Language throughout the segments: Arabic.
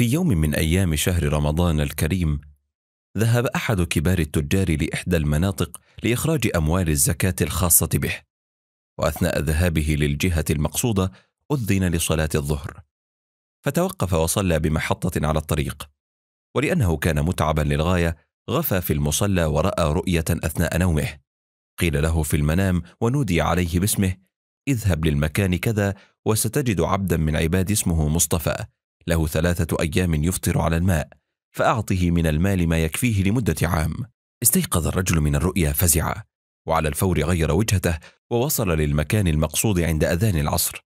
في يوم من ايام شهر رمضان الكريم ذهب احد كبار التجار لاحدى المناطق لاخراج اموال الزكاه الخاصه به واثناء ذهابه للجهه المقصوده اذن لصلاه الظهر فتوقف وصلى بمحطه على الطريق ولانه كان متعبا للغايه غفى في المصلى وراى رؤيه اثناء نومه قيل له في المنام ونودي عليه باسمه اذهب للمكان كذا وستجد عبدا من عبادي اسمه مصطفى له ثلاثة أيام يفطر على الماء فأعطه من المال ما يكفيه لمدة عام استيقظ الرجل من الرؤيا فزعا وعلى الفور غير وجهته ووصل للمكان المقصود عند أذان العصر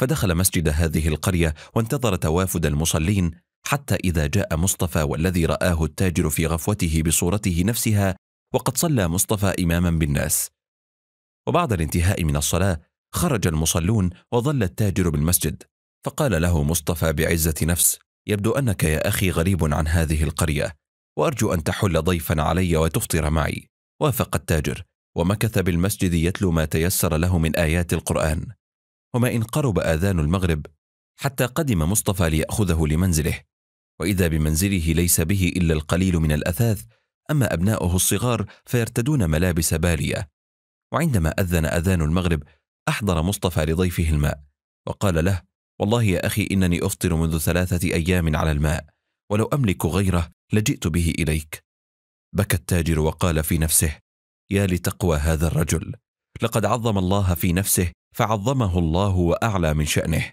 فدخل مسجد هذه القرية وانتظر توافد المصلين حتى إذا جاء مصطفى والذي رآه التاجر في غفوته بصورته نفسها وقد صلى مصطفى إماما بالناس وبعد الانتهاء من الصلاة خرج المصلون وظل التاجر بالمسجد فقال له مصطفى بعزة نفس يبدو أنك يا أخي غريب عن هذه القرية وأرجو أن تحل ضيفا علي وتفطر معي وافق التاجر ومكث بالمسجد يتلو ما تيسر له من آيات القرآن وما إن قرب آذان المغرب حتى قدم مصطفى ليأخذه لمنزله وإذا بمنزله ليس به إلا القليل من الأثاث أما أبناؤه الصغار فيرتدون ملابس بالية وعندما أذن أذان المغرب أحضر مصطفى لضيفه الماء وقال له والله يا أخي إنني أفطر منذ ثلاثة أيام على الماء ولو أملك غيره لجئت به إليك بكى التاجر وقال في نفسه يا لتقوى هذا الرجل لقد عظم الله في نفسه فعظمه الله وأعلى من شأنه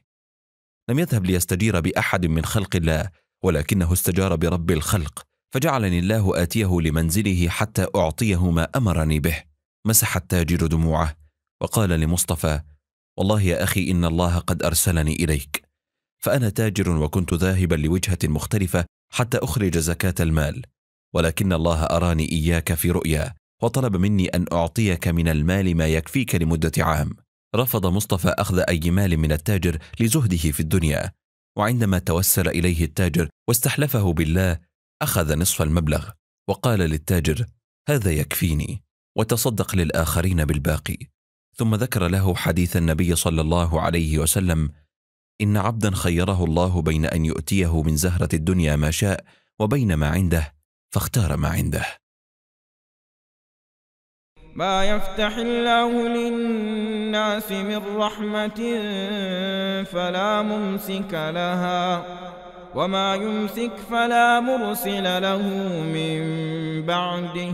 لم يذهب ليستجير بأحد من خلق الله ولكنه استجار برب الخلق فجعلني الله آتيه لمنزله حتى أعطيه ما أمرني به مسح التاجر دموعه وقال لمصطفى والله يا اخي ان الله قد ارسلني اليك فانا تاجر وكنت ذاهبا لوجهه مختلفه حتى اخرج زكاه المال ولكن الله اراني اياك في رؤيا وطلب مني ان اعطيك من المال ما يكفيك لمده عام رفض مصطفى اخذ اي مال من التاجر لزهده في الدنيا وعندما توسل اليه التاجر واستحلفه بالله اخذ نصف المبلغ وقال للتاجر هذا يكفيني وتصدق للاخرين بالباقي ثم ذكر له حديث النبي صلى الله عليه وسلم إن عبدا خيره الله بين أن يؤتيه من زهرة الدنيا ما شاء وبين ما عنده فاختار ما عنده ما يفتح الله للناس من رحمة فلا ممسك لها وما يمسك فلا مرسل له من بعده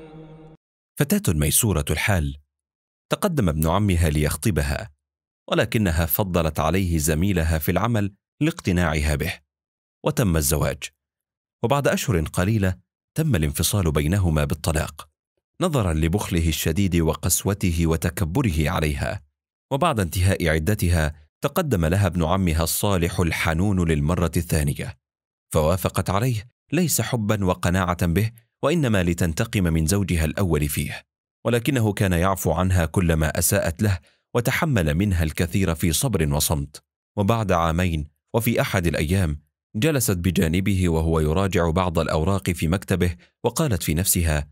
فتاة ميسورة الحال تقدم ابن عمها ليخطبها ولكنها فضلت عليه زميلها في العمل لاقتناعها به وتم الزواج وبعد اشهر قليله تم الانفصال بينهما بالطلاق نظرا لبخله الشديد وقسوته وتكبره عليها وبعد انتهاء عدتها تقدم لها ابن عمها الصالح الحنون للمره الثانيه فوافقت عليه ليس حبا وقناعه به وانما لتنتقم من زوجها الاول فيه ولكنه كان يعفو عنها كلما اساءت له وتحمل منها الكثير في صبر وصمت وبعد عامين وفي احد الايام جلست بجانبه وهو يراجع بعض الاوراق في مكتبه وقالت في نفسها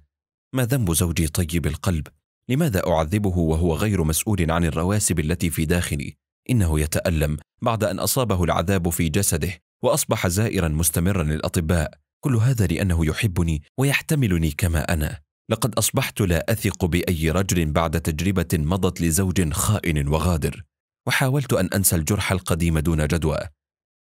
ما ذنب زوجي طيب القلب لماذا اعذبه وهو غير مسؤول عن الرواسب التي في داخلي انه يتالم بعد ان اصابه العذاب في جسده واصبح زائرا مستمرا للاطباء كل هذا لانه يحبني ويحتملني كما انا لقد اصبحت لا اثق باي رجل بعد تجربه مضت لزوج خائن وغادر وحاولت ان انسى الجرح القديم دون جدوى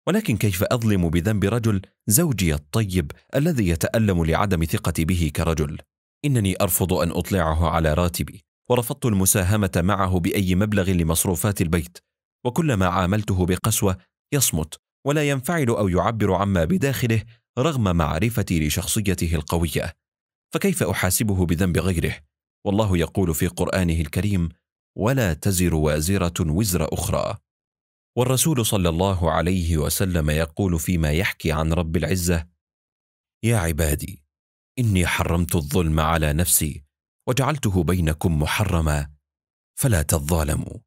ولكن كيف اظلم بذنب رجل زوجي الطيب الذي يتالم لعدم ثقتي به كرجل انني ارفض ان اطلعه على راتبي ورفضت المساهمه معه باي مبلغ لمصروفات البيت وكلما عاملته بقسوه يصمت ولا ينفعل او يعبر عما بداخله رغم معرفتي لشخصيته القويه فكيف احاسبه بذنب غيره والله يقول في قرانه الكريم ولا تزر وازره وزر اخرى والرسول صلى الله عليه وسلم يقول فيما يحكي عن رب العزه يا عبادي اني حرمت الظلم على نفسي وجعلته بينكم محرما فلا تظالموا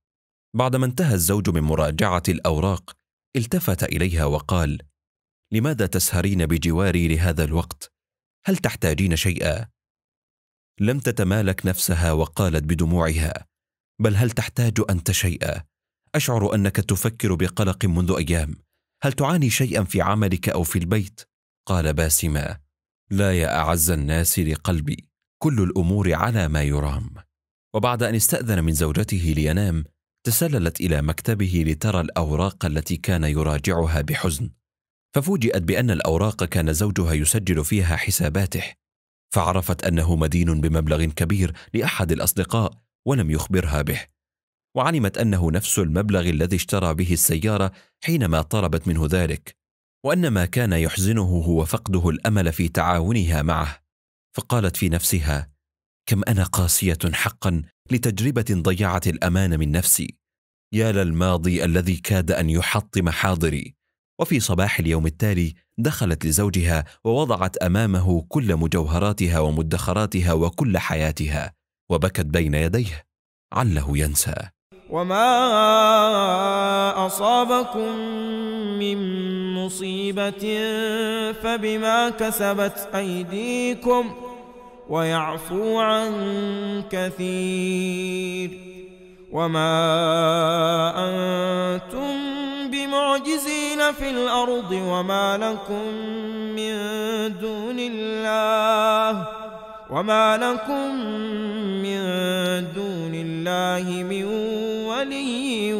بعدما انتهى الزوج من مراجعه الاوراق التفت اليها وقال لماذا تسهرين بجواري لهذا الوقت هل تحتاجين شيئا لم تتمالك نفسها وقالت بدموعها بل هل تحتاج انت شيئا اشعر انك تفكر بقلق منذ ايام هل تعاني شيئا في عملك او في البيت قال باسما لا يا اعز الناس لقلبي كل الامور على ما يرام وبعد ان استاذن من زوجته لينام تسللت الى مكتبه لترى الاوراق التي كان يراجعها بحزن ففوجئت بأن الأوراق كان زوجها يسجل فيها حساباته فعرفت أنه مدين بمبلغ كبير لأحد الأصدقاء ولم يخبرها به وعلمت أنه نفس المبلغ الذي اشترى به السيارة حينما طلبت منه ذلك وأن ما كان يحزنه هو فقده الأمل في تعاونها معه فقالت في نفسها كم أنا قاسية حقا لتجربة ضيعت الأمان من نفسي يا للماضي الذي كاد أن يحطم حاضري وفي صباح اليوم التالي دخلت لزوجها ووضعت امامه كل مجوهراتها ومدخراتها وكل حياتها وبكت بين يديه عله ينسى وما اصابكم من مصيبه فبما كسبت ايديكم ويعفو عن كثير وما انتم بمعجزين في الأرض وما لكم من دون الله وما لكم من دون الله من ولي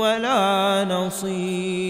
ولا نصير